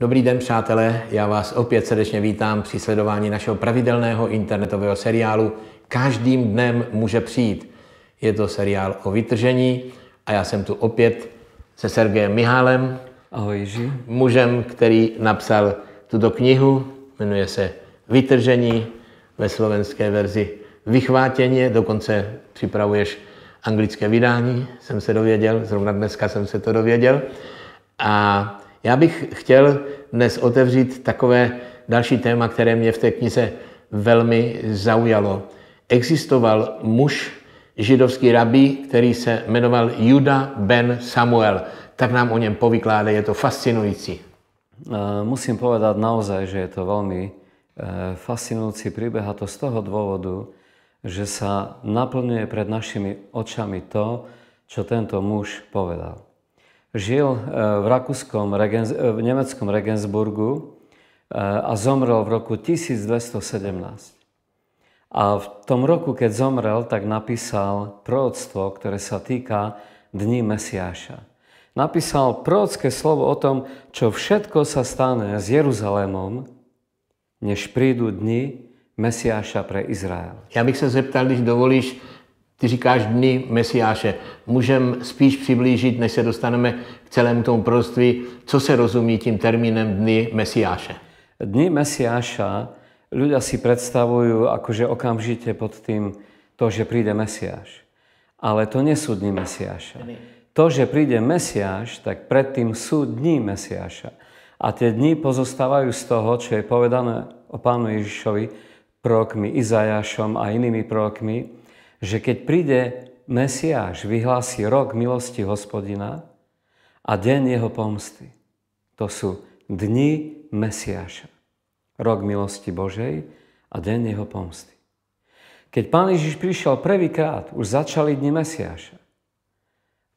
Dobrý den, přátelé, já vás opět srdečně vítám při sledování našeho pravidelného internetového seriálu Každým dnem může přijít. Je to seriál o vytržení a já jsem tu opět se Sergejem Mihálem, Ahoj, Jiří. mužem, který napsal tuto knihu, jmenuje se Vytržení, ve slovenské verzi Vychvátěně, dokonce připravuješ anglické vydání, jsem se dověděl, zrovna dneska jsem se to dověděl. A Já bych chtěl dnes otevřít takové další téma, které mě v té knize velmi zaujalo. Existoval muž, židovský rabí, který se jmenoval Juda ben Samuel. Tak nám o něm povykládej, je to fascinující. E, musím povedať naozaj, že je to veľmi e, fascinujúci príbeh a to z toho dôvodu, že sa naplňuje pred našimi očami to, čo tento muž povedal žil eh, v, Rakúskom, eh, v nemeckom Regensburgu eh, a zomrel v roku 1217. A v tom roku, keď zomrel, tak napísal prorodstvo, ktoré sa týka Dní Mesiáša. Napísal prorocké slovo o tom, čo všetko sa stane s Jeruzalémom, než prídu dni Mesiáša pre Izrael. Ja bych sa zeptal, když dovolíš, ty říkáš dny Mesiáše. Můžeme spíš přiblížit, než se dostaneme k celému tomu proroctví, co se rozumí tím termínem dny Mesiáše. Dny Mesiáša ľudia si predstavujú akože okamžite pod tým to, že príde Mesiáš. Ale to nie sú dny Mesiáša. To, že príde Mesiáš, tak predtým sú dny Mesiáša. A tie dni pozostávajú z toho, čo je povedané o pánu Ježišovi prorokmi Izajašom a inými prorokmi, že keď príde Mesiáš, vyhlási rok milosti hospodina a deň jeho pomsty. To sú dni Mesiáša. Rok milosti Božej a deň jeho pomsty. Keď Pán Ježiš prišiel prvýkrát, už začali dni Mesiáša,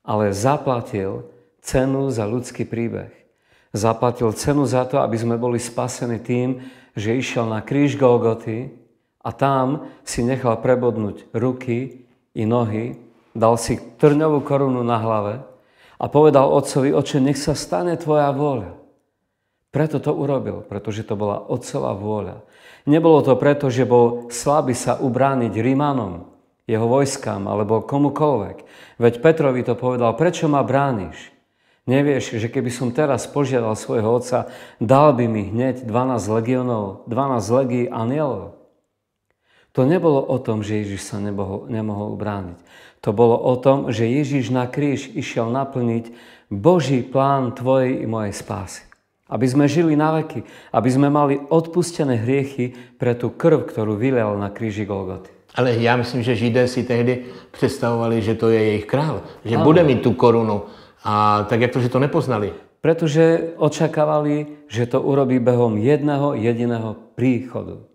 ale zaplatil cenu za ľudský príbeh. Zaplatil cenu za to, aby sme boli spasení tým, že išiel na kríž Golgoty, a tam si nechal prebodnúť ruky i nohy, dal si trňovú korunu na hlave a povedal otcovi, oče, nech sa stane tvoja vôľa. Preto to urobil, pretože to bola otcová vôľa. Nebolo to preto, že bol slabý sa ubrániť Rímanom, jeho vojskám alebo komukoľvek. Veď Petrovi to povedal, prečo ma brániš? Nevieš, že keby som teraz požiadal svojho otca, dal by mi hneď 12 legionov, 12 legí anielov. To nebolo o tom, že Ježiš sa nemohol, nemohol brániť. To bolo o tom, že Ježiš na kríž išiel naplniť Boží plán tvojej i mojej spásy. Aby sme žili na veky, aby sme mali odpustené hriechy pre tú krv, ktorú vylial na kríži Golgoty. Ale ja myslím, že Židé si tehdy predstavovali, že to je ich král, že Ale. bude mít tú korunu. A tak jak to, že to nepoznali? Pretože očakávali, že to urobí behom jedného jediného príchodu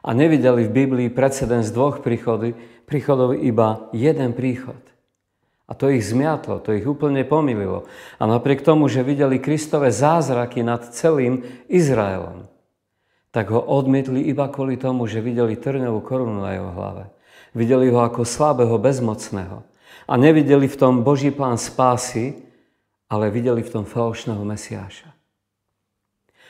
a nevideli v Biblii precedens dvoch príchody, príchodov iba jeden príchod. A to ich zmiatlo, to ich úplne pomýlilo. A napriek tomu, že videli Kristové zázraky nad celým Izraelom, tak ho odmietli iba kvôli tomu, že videli trňovú korunu na jeho hlave. Videli ho ako slabého, bezmocného. A nevideli v tom Boží plán spásy, ale videli v tom falošného Mesiáša.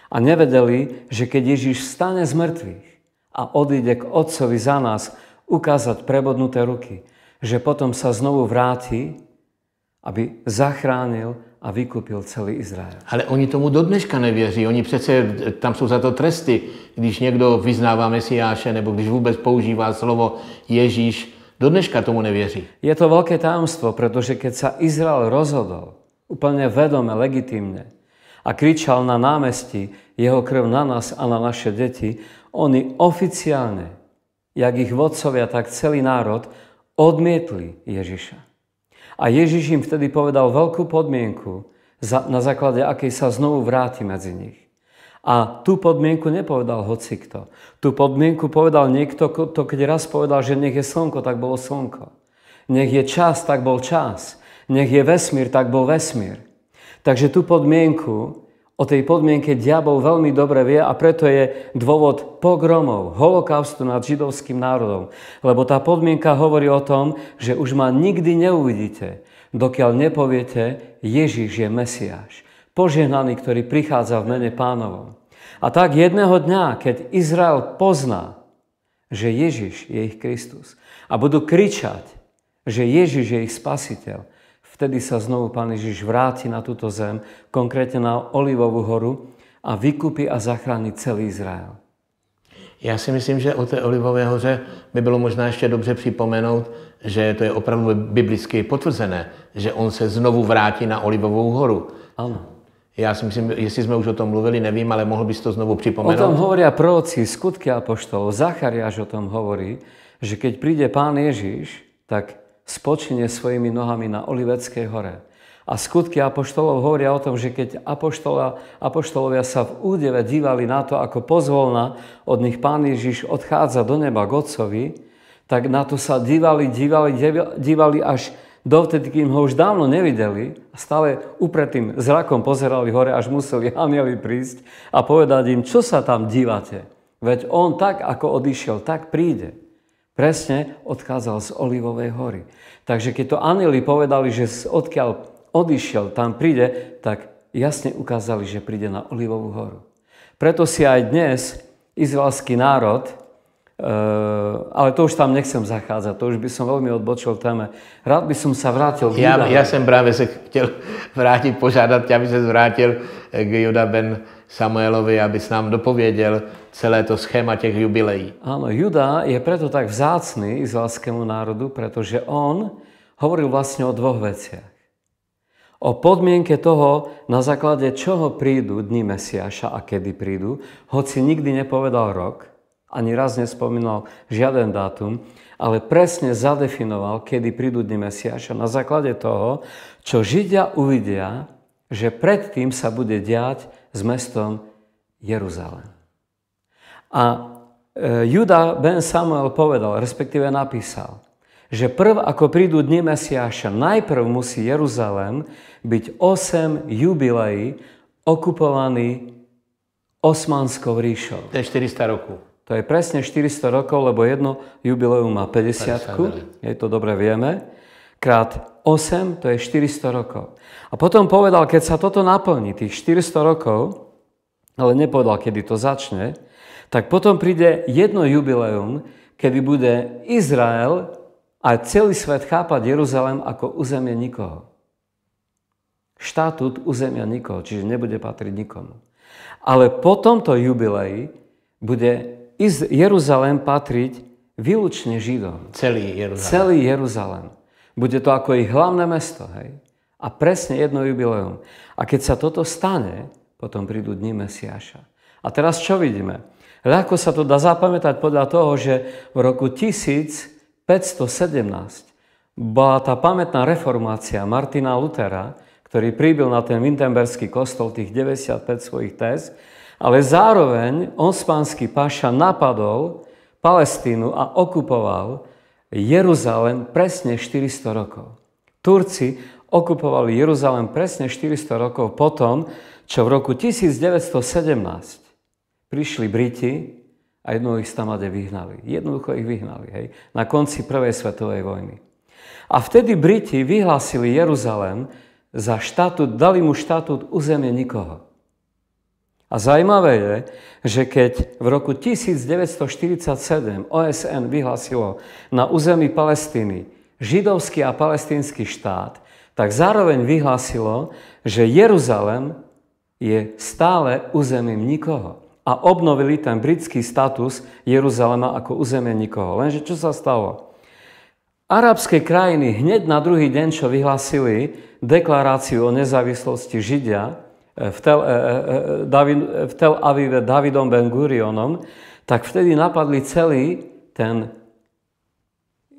A nevedeli, že keď Ježíš stane z mŕtvych, a odíde k Otcovi za nás ukázať prebodnuté ruky, že potom sa znovu vráti, aby zachránil a vykúpil celý Izrael. Ale oni tomu do dneška nevěří. Oni přece, tam jsou za to tresty, když niekto vyznáva Mesiáše, nebo když vůbec používá slovo Ježíš, do dneška tomu nevěří. Je to veľké tajomstvo, pretože keď sa Izrael rozhodol úplne vedome, legitimne a kričal na námestí jeho krv na nás a na naše deti oni oficiálne, jak ich vodcovia, tak celý národ, odmietli Ježiša. A Ježiš im vtedy povedal veľkú podmienku, na základe akej sa znovu vráti medzi nich. A tú podmienku nepovedal hocikto. Tú podmienku povedal niekto, kto keď raz povedal, že nech je slnko, tak bolo slnko. Nech je čas, tak bol čas. Nech je vesmír, tak bol vesmír. Takže tú podmienku O tej podmienke diabol veľmi dobre vie a preto je dôvod pogromov, holokaustu nad židovským národom. Lebo tá podmienka hovorí o tom, že už ma nikdy neuvidíte, dokiaľ nepoviete, Ježiš je Mesiáš, požehnaný, ktorý prichádza v mene pánovom. A tak jedného dňa, keď Izrael pozná, že Ježiš je ich Kristus a budú kričať, že Ježiš je ich spasiteľ, Vtedy sa znovu Pán Ježiš vráti na túto zem, konkrétne na Olivovú horu a vykupí a zachráni celý Izrael. Já si myslím, že o té Olivové hoře by bylo možná ještě dobře připomenout, že to je opravdu biblicky potvrzené, že on se znovu vrátí na Olivovou horu. Áno. Já si myslím, jestli jsme už o tom mluvili, nevím, ale mohl bys to znovu připomenout. O tom hovoria proroci, skutky a poštol Zachariáš o tom hovorí, že keď príde pán Ježíš, tak spočine svojimi nohami na Oliveckej hore. A skutky apoštolov hovoria o tom, že keď apoštola, apoštolovia sa v údeve dívali na to, ako pozvolna od nich Pán Ježiš odchádza do neba k Otcovi, tak na to sa dívali, dívali, dívali až dovtedy, kým ho už dávno nevideli, stále upretým zrakom pozerali hore, až museli anieli prísť a povedať im, čo sa tam dívate. Veď on tak, ako odišiel, tak príde. Presne odchádzal z Olivovej hory. Takže keď to anjeli povedali, že odkiaľ odišiel, tam príde, tak jasne ukázali, že príde na Olivovú horu. Preto si aj dnes izraelský národ, e, ale to už tam nechcem zachádzať, to už by som veľmi odbočil téme. Rád by som sa vrátil k Ja, ja som práve sa chcel vrátiť, požádať aby sa vrátil e, k Juda Ben Samuelovi, aby s nám dopověděl celé to schéma těch jubilejí. Áno, Juda je preto tak vzácný izraelskému národu, pretože on hovoril vlastne o dvoch veciach. O podmienke toho, na základe čoho prídu dni Mesiaša a kedy prídu, hoci nikdy nepovedal rok, ani raz nespomínal žiaden dátum, ale presne zadefinoval, kedy prídu dni Mesiaša na základe toho, čo Židia uvidia, že predtým sa bude diať s mestom Jeruzalém. A e, Juda Ben Samuel povedal, respektíve napísal, že prv ako prídu dni Mesiáša, najprv musí Jeruzalém byť 8 jubilejí okupovaný Osmanskou ríšou. To je 400 rokov. To je presne 400 rokov, lebo jedno jubileum má 50. 50 je to dobre vieme krát 8, to je 400 rokov. A potom povedal, keď sa toto naplní, tých 400 rokov, ale nepovedal, kedy to začne, tak potom príde jedno jubileum, kedy bude Izrael a celý svet chápať Jeruzalém ako územie nikoho. Štátut územia nikoho, čiže nebude patriť nikomu. Ale po tomto jubileji bude Jeruzalém patriť výlučne Židom. Celý Jeruzalém. Celý Jeruzalém. Bude to ako ich hlavné mesto, hej. A presne jedno jubileum. A keď sa toto stane, potom prídu dni Mesiáša. A teraz čo vidíme? Ľahko sa to dá zapamätať podľa toho, že v roku 1517 bola tá pamätná reformácia Martina Lutera, ktorý príbil na ten Wittenberský kostol tých 95 svojich téz, ale zároveň osmanský paša napadol Palestínu a okupoval Jeruzalem presne 400 rokov. Turci okupovali Jeruzalem presne 400 rokov potom, čo v roku 1917 prišli Briti a jednoducho ich stamade vyhnali. Jednoducho ich vyhnali, hej, na konci Prvej svetovej vojny. A vtedy Briti vyhlásili Jeruzalem za štátu, dali mu štátu územie nikoho. A zaujímavé je, že keď v roku 1947 OSN vyhlasilo na území Palestíny židovský a palestínsky štát, tak zároveň vyhlasilo, že Jeruzalem je stále územím nikoho. A obnovili ten britský status Jeruzalema ako územie nikoho. Lenže čo sa stalo? Arabské krajiny hneď na druhý deň, čo vyhlasili deklaráciu o nezávislosti Židia, v Tel, e, e, e, David, v Tel Avive Davidom Ben Gurionom, tak vtedy napadli celý ten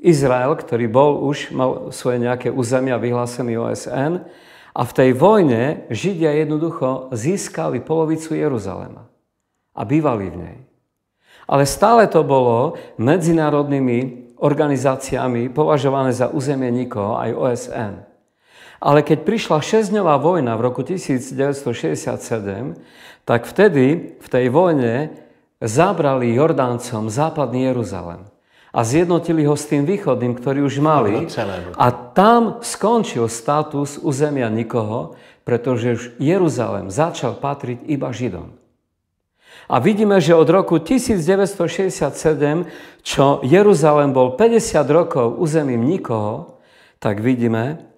Izrael, ktorý bol už, mal svoje nejaké územia vyhlásený OSN a v tej vojne Židia jednoducho získali polovicu Jeruzalema a bývali v nej. Ale stále to bolo medzinárodnými organizáciami považované za územie nikoho, aj OSN. Ale keď prišla šesťdňová vojna v roku 1967, tak vtedy v tej vojne zabrali Jordáncom západný Jeruzalem a zjednotili ho s tým východným, ktorý už mali. No, a tam skončil status územia nikoho, pretože už Jeruzalem začal patriť iba Židom. A vidíme, že od roku 1967, čo Jeruzalem bol 50 rokov územím nikoho, tak vidíme,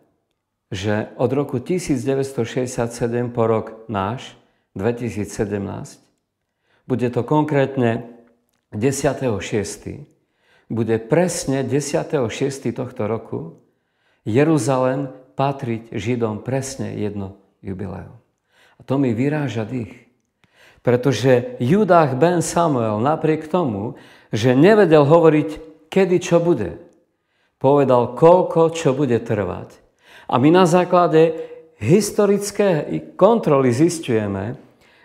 že od roku 1967 po rok náš, 2017, bude to konkrétne 10.6., bude presne 10.6. tohto roku Jeruzalem patriť Židom presne jedno jubileum. A to mi vyráža dých. Pretože Judách Ben Samuel napriek tomu, že nevedel hovoriť, kedy čo bude, povedal, koľko čo bude trvať a my na základe historické kontroly zistujeme,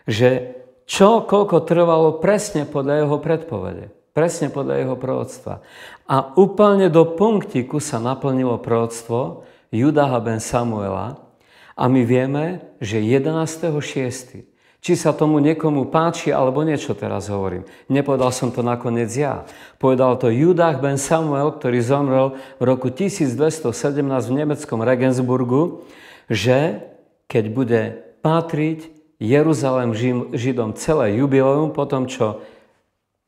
že čo, koľko trvalo presne podľa jeho predpovede, presne podľa jeho prorodstva. A úplne do punktiku sa naplnilo prorodstvo Judaha ben Samuela a my vieme, že 11.6 či sa tomu niekomu páči, alebo niečo teraz hovorím. Nepovedal som to nakoniec ja. Povedal to Judách ben Samuel, ktorý zomrel v roku 1217 v nemeckom Regensburgu, že keď bude patriť Jeruzalem Židom celé jubileum, po tom, čo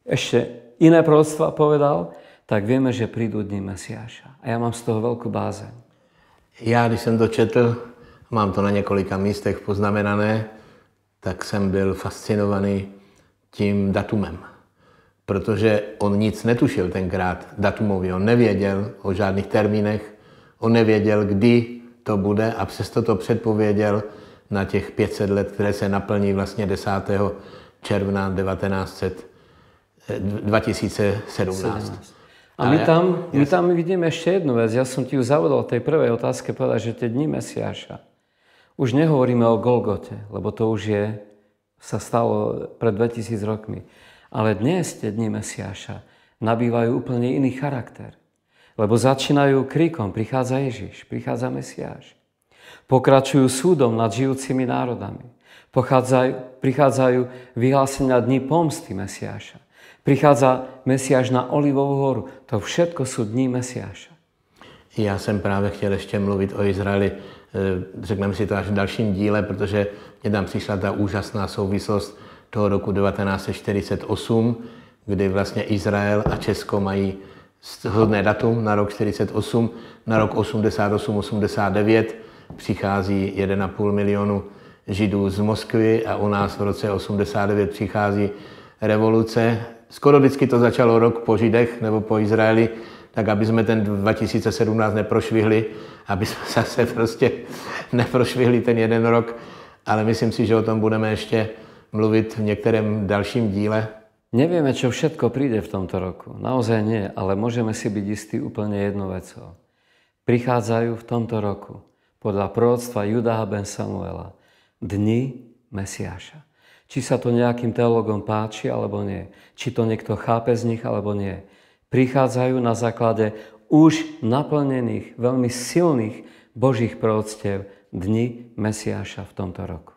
ešte iné prorodstva povedal, tak vieme, že prídu dní Mesiáša. A ja mám z toho veľkú báze. Ja, když som dočetl, mám to na niekoľka místech poznamenané, tak jsem byl fascinovaný tím datumem. Protože on nic netušil tenkrát datumově, on nevěděl o žádných termínech, on nevěděl, kdy to bude a přesto to předpověděl na těch 500 let, které se naplní vlastně 10. června 1900, 2017. Eh, a my tam, my tam vidíme ešte jednu vec. Ja som ti ju zavodol tej prvej otázke povedať, že tie dni Mesiáša už nehovoríme o Golgote, lebo to už je, sa stalo pred 2000 rokmi. Ale dnes, tie dni Mesiáša, nabývajú úplne iný charakter. Lebo začínajú kríkom, prichádza Ježiš, prichádza Mesiáš. Pokračujú súdom nad žijúcimi národami. Pochádzajú, prichádzajú vyhlásenia dní pomsty Mesiáša. Prichádza Mesiáš na Olivovú horu. To všetko sú dní Mesiáša. Ja som právě chcel ešte mluvit o Izraeli Eh, řekneme si to až v dalším díle, protože mě tam přišla ta úžasná souvislost toho roku 1948, kdy vlastně Izrael a Česko mají shodné datum na rok 48, na rok 88-89 přichází 1,5 milionu židů z Moskvy a u nás v roce 89 přichází revoluce. Skoro vždycky to začalo rok po židech nebo po Izraeli, tak aby jsme ten 2017 neprošvihli, aby jsme zase prostě neprošvihli ten jeden rok, ale myslím si, že o tom budeme ještě mluvit v některém dalším díle. Nevieme, čo všetko príde v tomto roku. Naozaj nie, ale môžeme si byť istí úplne jednou vecou. Prichádzajú v tomto roku, podľa prorodstva Judáha ben Samuela, dni Mesiáša. Či sa to nejakým teologom páči alebo nie, či to niekto chápe z nich alebo nie prichádzajú na základe už naplnených, veľmi silných Božích prorodstiev Dni Mesiáša v tomto roku.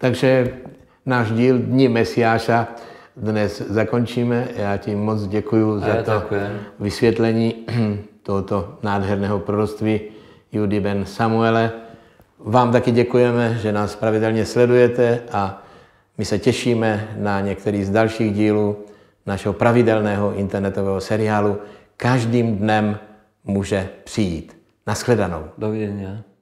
Takže náš díl Dni Mesiáša dnes zakončíme. Já ti moc děkuji za to ďakujem. vysvětlení tohoto nádherného proroctví Judy Ben Samuele. Vám taky děkujeme, že nás pravidelně sledujete a my se těšíme na některý z dalších dílů našeho pravidelného internetového seriálu každým dnem může přijít. Naschledanou. Dovidenia.